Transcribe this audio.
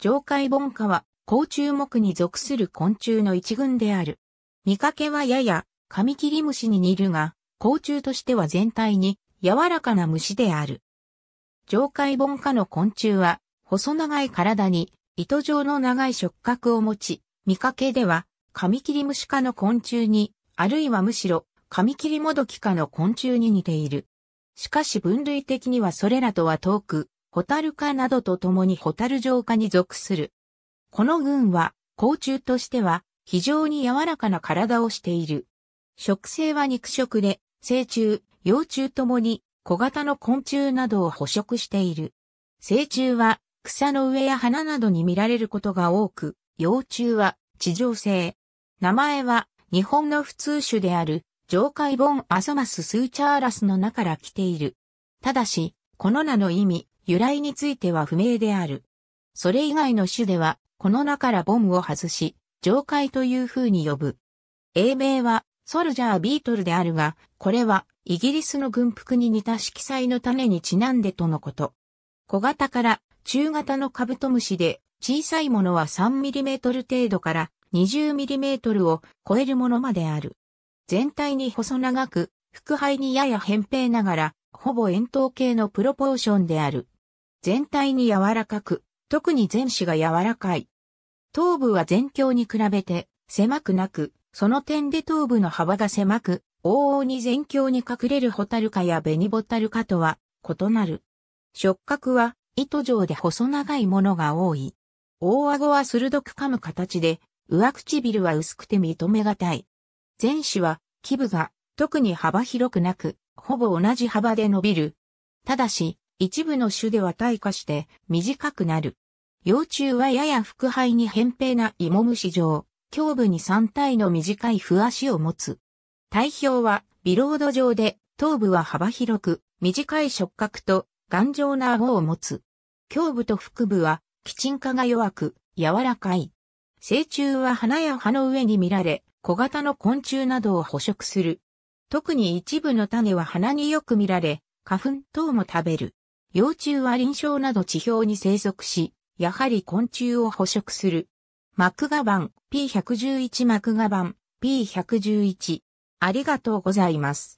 上海盆花は、甲虫目に属する昆虫の一群である。見かけはやや、カミキリムシに似るが、甲虫としては全体に、柔らかな虫である。上海盆花の昆虫は、細長い体に、糸状の長い触覚を持ち、見かけでは、カミキリムシ科の昆虫に、あるいはむしろ、カミキリモドキ科の昆虫に似ている。しかし分類的にはそれらとは遠く、ホタルカなどと共にホタル城下に属する。この群は、甲虫としては、非常に柔らかな体をしている。食性は肉食で、成虫、幼虫ともに小型の昆虫などを捕食している。成虫は草の上や花などに見られることが多く、幼虫は地上性。名前は日本の普通種である上海ボンアソマススーチャーラスの名から来ている。ただし、この名の意味、由来については不明である。それ以外の種では、この名からボムを外し、上海という風に呼ぶ。英名は、ソルジャービートルであるが、これは、イギリスの軍服に似た色彩の種にちなんでとのこと。小型から中型のカブトムシで、小さいものは 3mm 程度から 20mm を超えるものまである。全体に細長く、腹背にやや扁平ながら、ほぼ円筒形のプロポーションである。全体に柔らかく、特に前肢が柔らかい。頭部は前胸に比べて狭くなく、その点で頭部の幅が狭く、往々に前胸に隠れるホタルカやベニボタルカとは異なる。触覚は糸状で細長いものが多い。大顎は鋭く噛む形で、上唇は薄くて認めがたい。前肢は基部が特に幅広くなく、ほぼ同じ幅で伸びる。ただし、一部の種では退化して短くなる。幼虫はやや腹肺に扁平な芋虫状、胸部に3体の短い不足を持つ。体表はビロード状で、頭部は幅広く、短い触覚と頑丈な顎を持つ。胸部と腹部は、キチン化が弱く、柔らかい。成虫は花や葉の上に見られ、小型の昆虫などを捕食する。特に一部の種は花によく見られ、花粉等も食べる。幼虫は臨床など地表に生息し、やはり昆虫を捕食する。マクガバン P111 マクガバン P111 ありがとうございます。